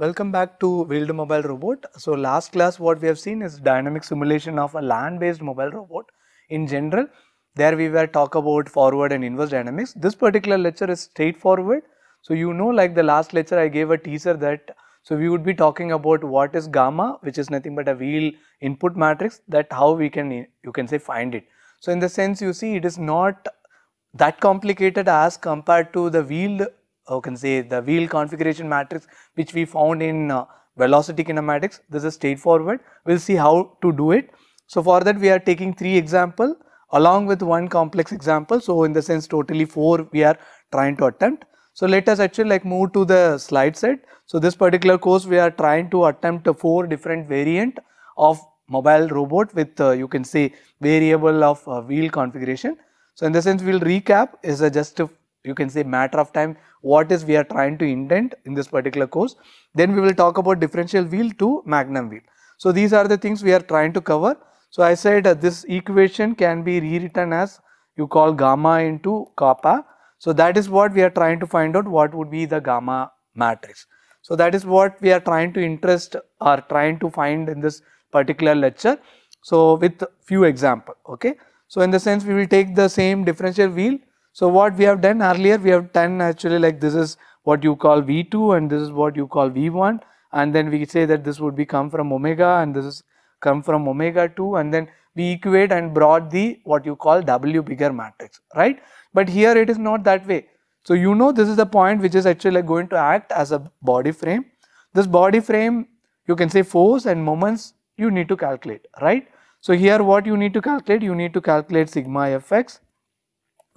Welcome back to Wheeled Mobile Robot. So last class what we have seen is dynamic simulation of a land-based mobile robot in general. There we were talk about forward and inverse dynamics. This particular lecture is straightforward. So you know like the last lecture I gave a teaser that so we would be talking about what is gamma which is nothing but a wheel input matrix that how we can you can say find it. So in the sense you see it is not that complicated as compared to the wheeled you can say the wheel configuration matrix which we found in uh, velocity kinematics. This is straightforward. We will see how to do it. So, for that we are taking 3 example along with one complex example. So, in the sense totally 4 we are trying to attempt. So, let us actually like move to the slide set. So, this particular course we are trying to attempt 4 different variant of mobile robot with uh, you can say variable of uh, wheel configuration. So, in the sense we will recap is uh, just you can say matter of time what is we are trying to indent in this particular course. Then we will talk about differential wheel to magnum wheel. So these are the things we are trying to cover. So I said uh, this equation can be rewritten as you call gamma into kappa. So that is what we are trying to find out what would be the gamma matrix. So that is what we are trying to interest or trying to find in this particular lecture. So with few example okay. So in the sense we will take the same differential wheel so what we have done earlier, we have done actually like this is what you call V2 and this is what you call V1 and then we say that this would be come from omega and this is come from omega 2 and then we equate and brought the what you call W bigger matrix, right? But here it is not that way. So you know this is the point which is actually like going to act as a body frame. This body frame you can say force and moments you need to calculate, right? So here what you need to calculate, you need to calculate sigma fx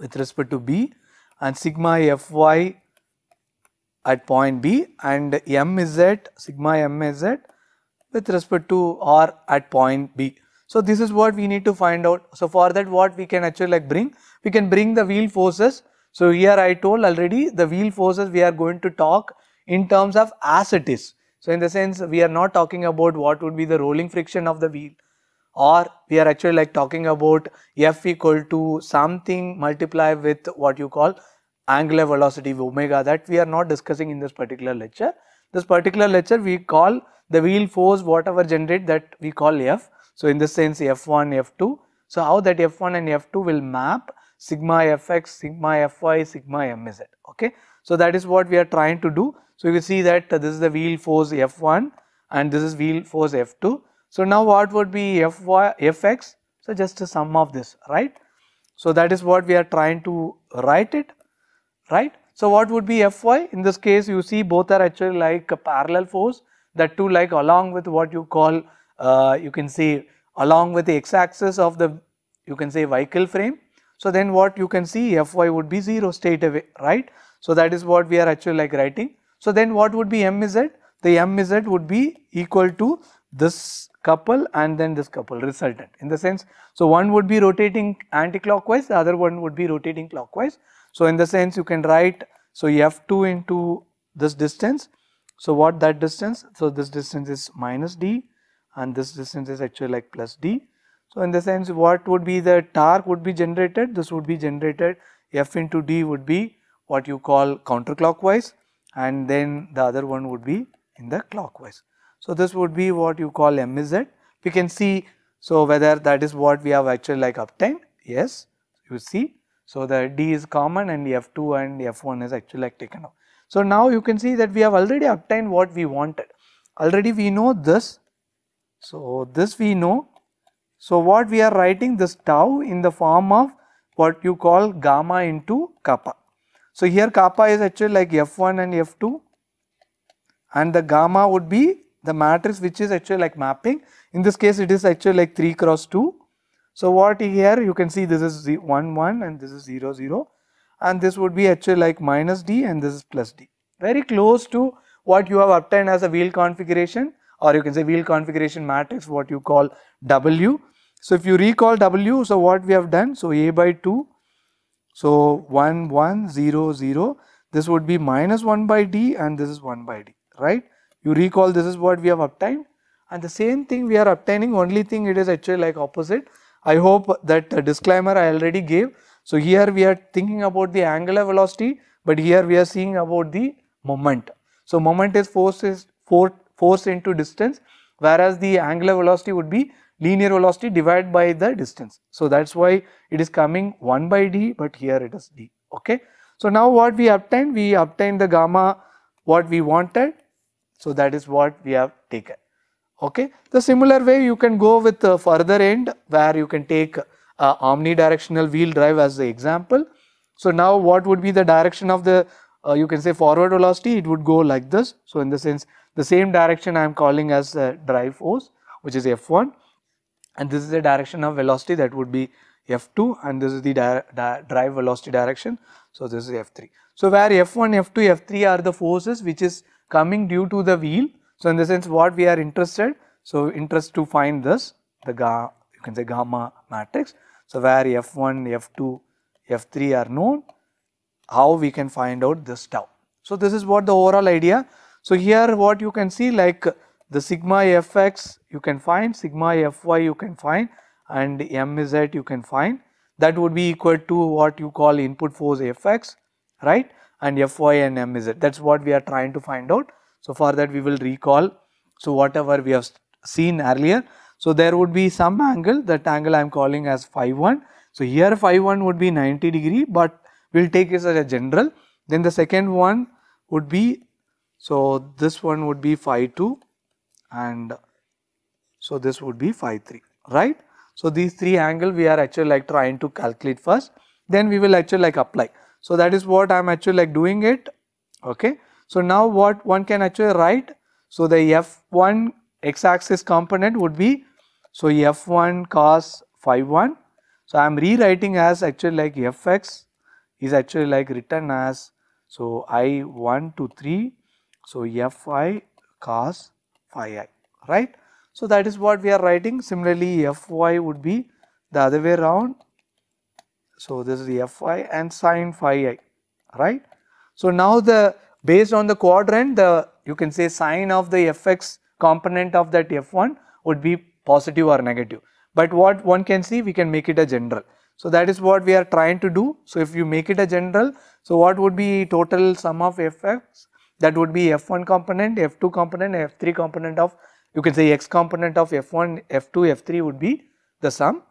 with respect to B and sigma Fy at point B and M is at sigma M is at with respect to R at point B. So, this is what we need to find out. So, for that what we can actually like bring? We can bring the wheel forces. So, here I told already the wheel forces we are going to talk in terms of as it is. So, in the sense we are not talking about what would be the rolling friction of the wheel or we are actually like talking about f equal to something multiply with what you call angular velocity omega that we are not discussing in this particular lecture. This particular lecture we call the wheel force whatever generate that we call F. So, in this sense F1, F2. So, how that F1 and F2 will map sigma Fx, sigma Fy, sigma Mz. Okay. So, that is what we are trying to do. So, you see that this is the wheel force F1 and this is wheel force F2. So, now what would be f y f x? So, just a sum of this, right. So, that is what we are trying to write it, right. So, what would be Fy? In this case, you see both are actually like parallel force that two like along with what you call, uh, you can say along with the x axis of the, you can say vehicle frame. So, then what you can see Fy would be 0 state away, right. So, that is what we are actually like writing. So, then what would be Mz? The Mz would be equal to this couple and then this couple resultant in the sense. So, one would be rotating anticlockwise, the other one would be rotating clockwise. So, in the sense you can write, so you have 2 into this distance. So, what that distance? So, this distance is minus d and this distance is actually like plus d. So, in the sense what would be the torque would be generated? This would be generated f into d would be what you call counterclockwise and then the other one would be in the clockwise. So, this would be what you call MZ. We can see, so whether that is what we have actually like obtained, yes, you see. So, the D is common and F2 and F1 is actually like taken off. So, now you can see that we have already obtained what we wanted. Already we know this. So, this we know. So, what we are writing this tau in the form of what you call gamma into kappa. So, here kappa is actually like F1 and F2 and the gamma would be the matrix which is actually like mapping. In this case, it is actually like 3 cross 2. So what here you can see this is 1 1 and this is 0 0 and this would be actually like minus d and this is plus d. Very close to what you have obtained as a wheel configuration or you can say wheel configuration matrix what you call W. So if you recall W, so what we have done? So A by 2, so 1 1 0 0, this would be minus 1 by d and this is 1 by d, right? You recall this is what we have obtained and the same thing we are obtaining only thing it is actually like opposite. I hope that the disclaimer I already gave. So here we are thinking about the angular velocity but here we are seeing about the moment. So moment is force is for, force into distance whereas the angular velocity would be linear velocity divided by the distance. So that's why it is coming 1 by d but here it is d okay. So now what we obtained we obtained the gamma what we wanted so, that is what we have taken. Okay. The similar way you can go with the uh, further end where you can take a uh, omnidirectional wheel drive as the example. So, now what would be the direction of the uh, you can say forward velocity it would go like this. So, in the sense the same direction I am calling as drive force which is F1 and this is the direction of velocity that would be F2 and this is the drive velocity direction. So, this is F3. So, where F1, F2, F3 are the forces which is coming due to the wheel. So, in the sense what we are interested, so interest to find this the ga, you can say gamma matrix. So, where F1, F2, F3 are known, how we can find out this tau. So, this is what the overall idea. So, here what you can see like the sigma Fx you can find, sigma Fy you can find and Mz you can find that would be equal to what you call input force Fx right and Fy and M is it. That is what we are trying to find out. So, for that we will recall. So, whatever we have seen earlier. So, there would be some angle that angle I am calling as phi 1. So, here phi 1 would be 90 degree but we will take it as a general. Then the second one would be, so this one would be phi 2 and so this would be phi 3, right. So, these three angle we are actually like trying to calculate first, then we will actually like apply. So that is what I am actually like doing it. Okay. So now what one can actually write. So the F1 x-axis component would be so F1 cos phi 1. So I am rewriting as actually like Fx is actually like written as so I 1 to 3 so Fi cos phi i right. So that is what we are writing. Similarly Fy would be the other way around so, this is the phi and sine phi i, right. So, now the based on the quadrant the you can say sine of the fx component of that f1 would be positive or negative. But what one can see we can make it a general. So, that is what we are trying to do. So, if you make it a general, so what would be total sum of fx that would be f1 component, f2 component, f3 component of you can say x component of f1, f2, f3 would be the sum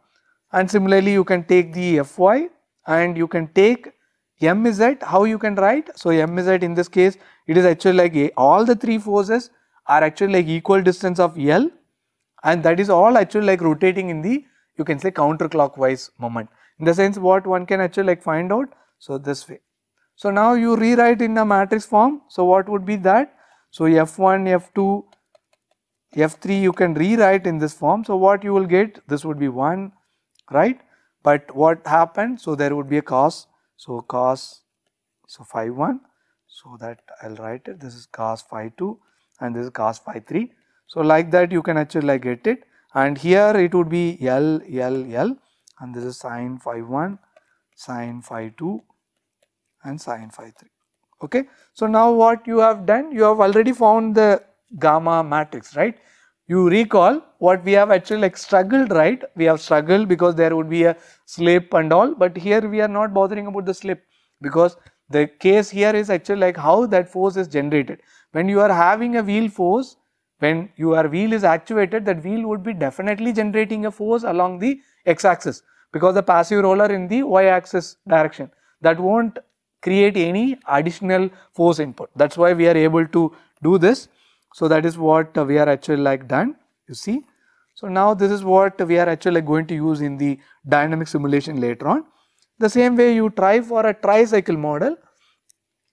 and similarly you can take the Fy and you can take MZ how you can write. So MZ in this case it is actually like a, all the three forces are actually like equal distance of L and that is all actually like rotating in the you can say counterclockwise moment. In the sense what one can actually like find out so this way. So now you rewrite in a matrix form. So what would be that? So F1, F2, F3 you can rewrite in this form. So what you will get this would be 1, right. But what happened? So, there would be a cos. So, cos, so phi 1. So, that I will write it. This is cos phi 2 and this is cos phi 3. So, like that you can actually like get it and here it would be L, L, L and this is sine phi 1, sine phi 2 and sine phi 3. Okay. So, now what you have done? You have already found the gamma matrix, right. You recall what we have actually like struggled, right? We have struggled because there would be a slip and all, but here we are not bothering about the slip because the case here is actually like how that force is generated. When you are having a wheel force, when your wheel is actuated, that wheel would be definitely generating a force along the x axis because the passive roller in the y axis direction that won't create any additional force input. That is why we are able to do this. So, that is what we are actually like done you see. So, now this is what we are actually like going to use in the dynamic simulation later on. The same way you try for a tricycle model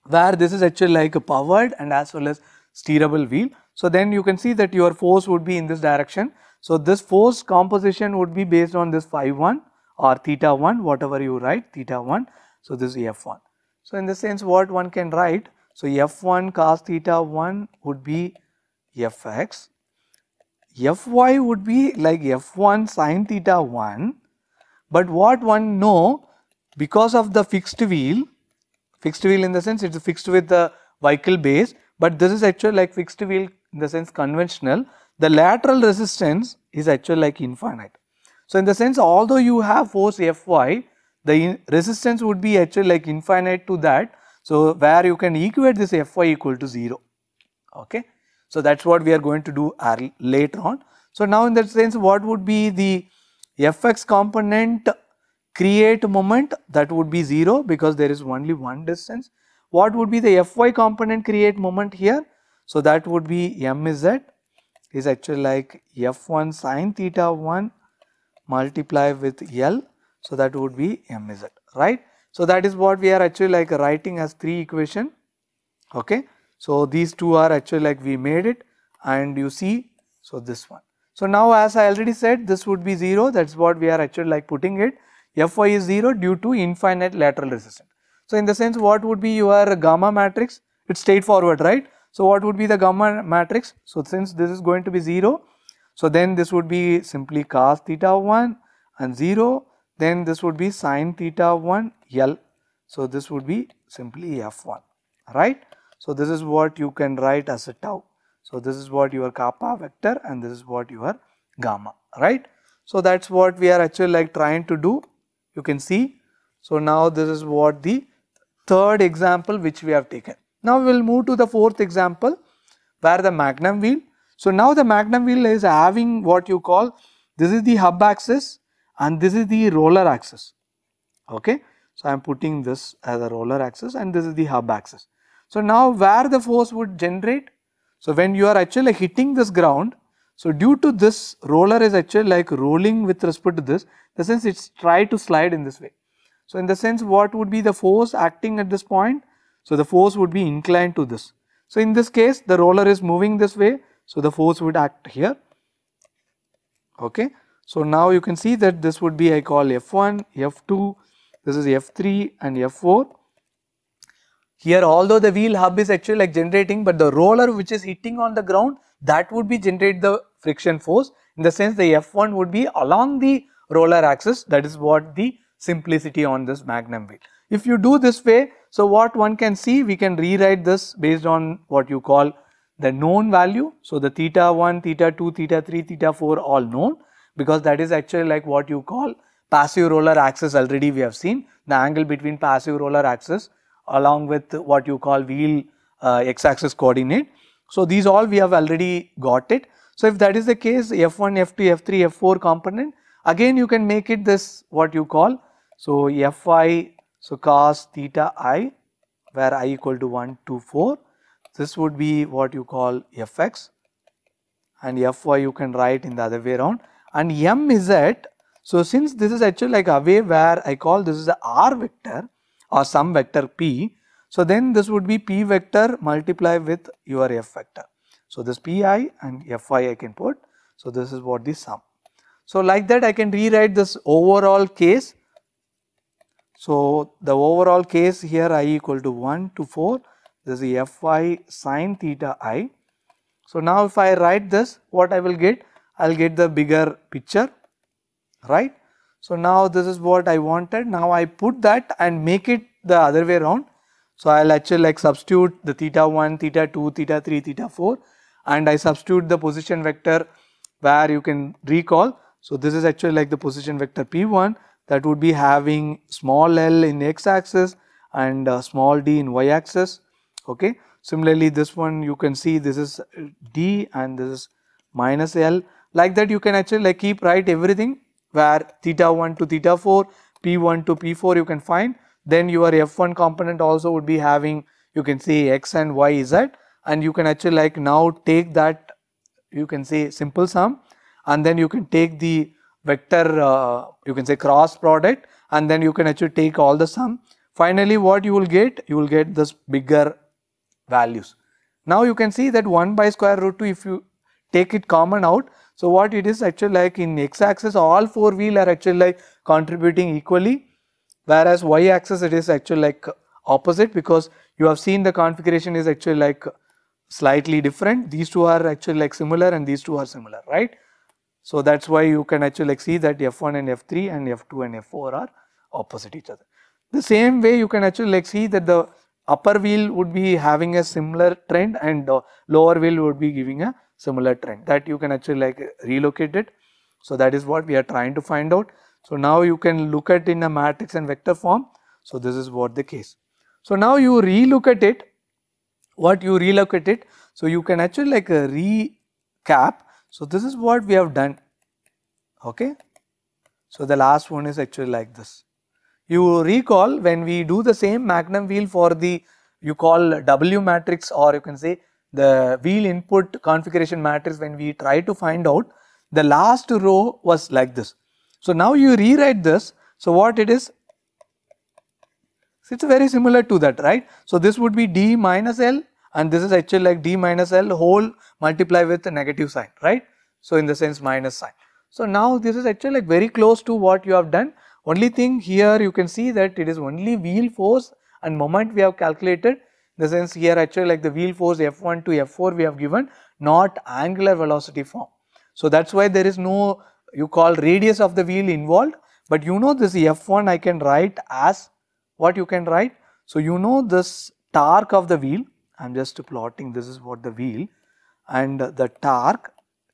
where this is actually like a powered and as well as steerable wheel. So, then you can see that your force would be in this direction. So, this force composition would be based on this phi 1 or theta 1 whatever you write theta 1. So, this is F 1. So, in the sense what one can write. So, F 1 cos theta 1 would be f x, f y would be like F1 sine theta 1, but what one know because of the fixed wheel, fixed wheel in the sense it is fixed with the vehicle base, but this is actually like fixed wheel in the sense conventional, the lateral resistance is actually like infinite. So, in the sense although you have force Fy, the resistance would be actually like infinite to that. So, where you can equate this Fy equal to 0, okay. So that's what we are going to do later on. So now in that sense what would be the fx component create moment that would be 0 because there is only one distance. What would be the fy component create moment here? So that would be mz is actually like f1 sine theta 1 multiply with L. So that would be mz right. So that is what we are actually like writing as three equation okay. So, these two are actually like we made it and you see so this one. So, now as I already said this would be 0 that is what we are actually like putting it Fy is 0 due to infinite lateral resistance. So, in the sense what would be your gamma matrix it is straightforward right. So, what would be the gamma matrix? So, since this is going to be 0 so then this would be simply cos theta 1 and 0 then this would be sine theta 1 L. So, this would be simply F1 right. So this is what you can write as a tau. So this is what your kappa vector and this is what your gamma, right? So that's what we are actually like trying to do. You can see. So now this is what the third example which we have taken. Now we will move to the fourth example where the magnum wheel. So now the magnum wheel is having what you call this is the hub axis and this is the roller axis. Okay. So I am putting this as a roller axis and this is the hub axis. So, now where the force would generate? So, when you are actually hitting this ground, so due to this roller is actually like rolling with respect to this, the sense it's try to slide in this way. So, in the sense what would be the force acting at this point? So, the force would be inclined to this. So, in this case the roller is moving this way, so the force would act here. Okay. So, now you can see that this would be I call F1, F2, this is F3 and F4. Here although the wheel hub is actually like generating but the roller which is hitting on the ground that would be generate the friction force in the sense the F1 would be along the roller axis that is what the simplicity on this magnum wheel. If you do this way so what one can see we can rewrite this based on what you call the known value. So the theta 1, theta 2, theta 3, theta 4 all known because that is actually like what you call passive roller axis already we have seen the angle between passive roller axis along with what you call wheel uh, x-axis coordinate. So these all we have already got it. So if that is the case f1, f2, f3, f4 component again you can make it this what you call. So fi so cos theta i where i equal to 1 4 this would be what you call fx and fy you can write in the other way around and m is at so since this is actually like a way where I call this is the r vector or some vector p. So, then this would be p vector multiply with your f vector. So, this pi and fy I can put. So, this is what the sum. So, like that I can rewrite this overall case. So, the overall case here i equal to 1 to 4 this is fy sine theta i. So, now if I write this what I will get? I will get the bigger picture right. So now this is what I wanted. Now I put that and make it the other way around. So I'll actually like substitute the theta 1, theta 2, theta 3, theta 4 and I substitute the position vector where you can recall. So this is actually like the position vector p1 that would be having small l in x axis and uh, small d in y axis. Okay. Similarly, this one you can see this is d and this is minus l. Like that you can actually like keep right everything where theta 1 to theta 4, p1 to p4 you can find. Then your f1 component also would be having you can say x and y z and you can actually like now take that you can say simple sum and then you can take the vector uh, you can say cross product and then you can actually take all the sum. Finally, what you will get? You will get this bigger values. Now you can see that 1 by square root 2 if you take it common out so, what it is actually like in x axis all 4 wheel are actually like contributing equally whereas y axis it is actually like opposite because you have seen the configuration is actually like slightly different these two are actually like similar and these two are similar right. So, that is why you can actually like see that F1 and F3 and F2 and F4 are opposite each other. The same way you can actually like see that the upper wheel would be having a similar trend and the lower wheel would be giving a similar trend that you can actually like relocate it. So that is what we are trying to find out. So now you can look at in a matrix and vector form. So this is what the case. So now you relook at it, what you relook at it. So you can actually like uh, recap. So this is what we have done. Okay. So the last one is actually like this. You recall when we do the same magnum wheel for the you call W matrix or you can say the wheel input configuration matrix when we try to find out the last row was like this. So now you rewrite this. So what it is? It's very similar to that, right? So this would be D minus L and this is actually like D minus L whole multiply with the negative sign, right? So in the sense minus sign. So now this is actually like very close to what you have done. Only thing here you can see that it is only wheel force and moment we have calculated the sense here actually like the wheel force F1 to F4 we have given not angular velocity form. So that's why there is no you call radius of the wheel involved but you know this F1 I can write as what you can write. So you know this torque of the wheel I am just plotting this is what the wheel and the torque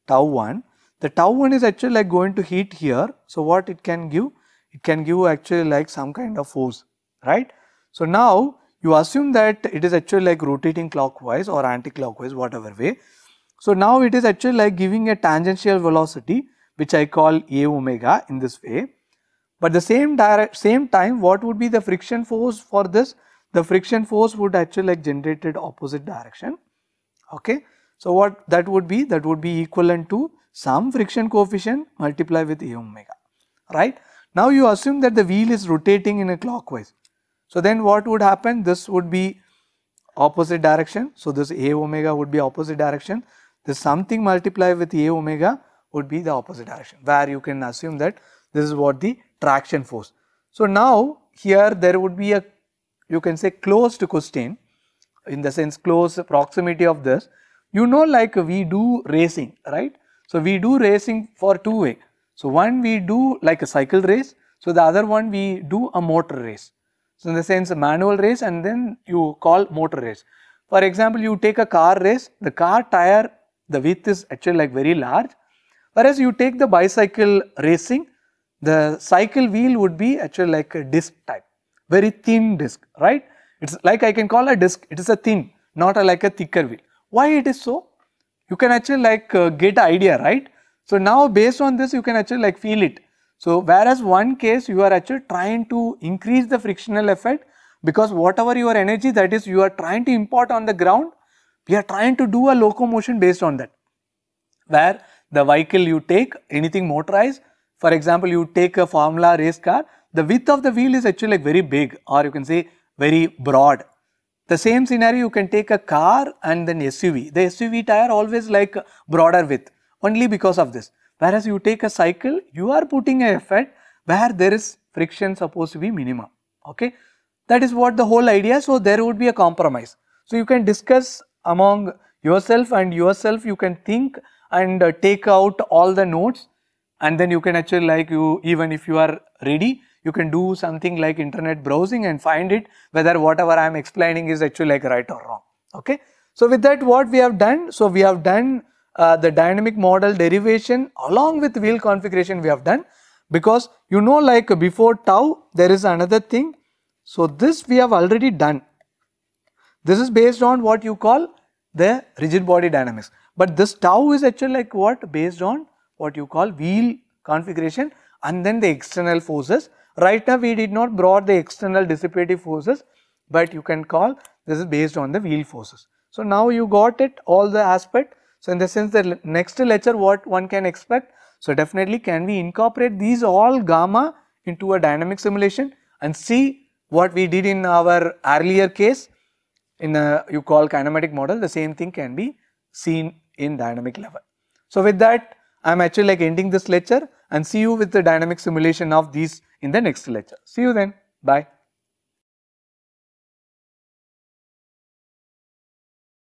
tau 1 the tau 1 is actually like going to heat here. So what it can give? It can give actually like some kind of force right. So now you assume that it is actually like rotating clockwise or anti-clockwise whatever way. So now it is actually like giving a tangential velocity which I call A omega in this way. But the same same time what would be the friction force for this? The friction force would actually like generated opposite direction. Okay. So what that would be? That would be equivalent to some friction coefficient multiplied with A omega. Right. Now you assume that the wheel is rotating in a clockwise. So then what would happen? This would be opposite direction. So this A omega would be opposite direction. This something multiply with A omega would be the opposite direction where you can assume that this is what the traction force. So now here there would be a you can say close to question in the sense close proximity of this. You know like we do racing right. So we do racing for two way. So one we do like a cycle race. So the other one we do a motor race. So, in the sense manual race and then you call motor race. For example, you take a car race, the car tire, the width is actually like very large. Whereas you take the bicycle racing, the cycle wheel would be actually like a disc type, very thin disc, right? It's like I can call a disc, it is a thin, not a, like a thicker wheel. Why it is so? You can actually like uh, get idea, right? So now based on this, you can actually like feel it. So, whereas one case you are actually trying to increase the frictional effect because whatever your energy that is you are trying to import on the ground, we are trying to do a locomotion based on that. Where the vehicle you take, anything motorized, for example, you take a formula race car, the width of the wheel is actually like very big or you can say very broad. The same scenario you can take a car and then SUV. The SUV tire always like broader width only because of this. Whereas you take a cycle, you are putting a effort where there is friction supposed to be minimum. Okay. That is what the whole idea. So, there would be a compromise. So, you can discuss among yourself and yourself you can think and uh, take out all the notes and then you can actually like you even if you are ready you can do something like internet browsing and find it whether whatever I am explaining is actually like right or wrong. Okay. So, with that what we have done? So, we have done uh, the dynamic model derivation along with wheel configuration we have done because you know like before tau there is another thing. So, this we have already done. This is based on what you call the rigid body dynamics. But this tau is actually like what based on what you call wheel configuration and then the external forces. Right now we did not brought the external dissipative forces but you can call this is based on the wheel forces. So, now you got it all the aspect so, in the sense that next lecture what one can expect? So, definitely can we incorporate these all gamma into a dynamic simulation and see what we did in our earlier case in a you call kinematic model the same thing can be seen in dynamic level. So, with that I am actually like ending this lecture and see you with the dynamic simulation of these in the next lecture. See you then bye.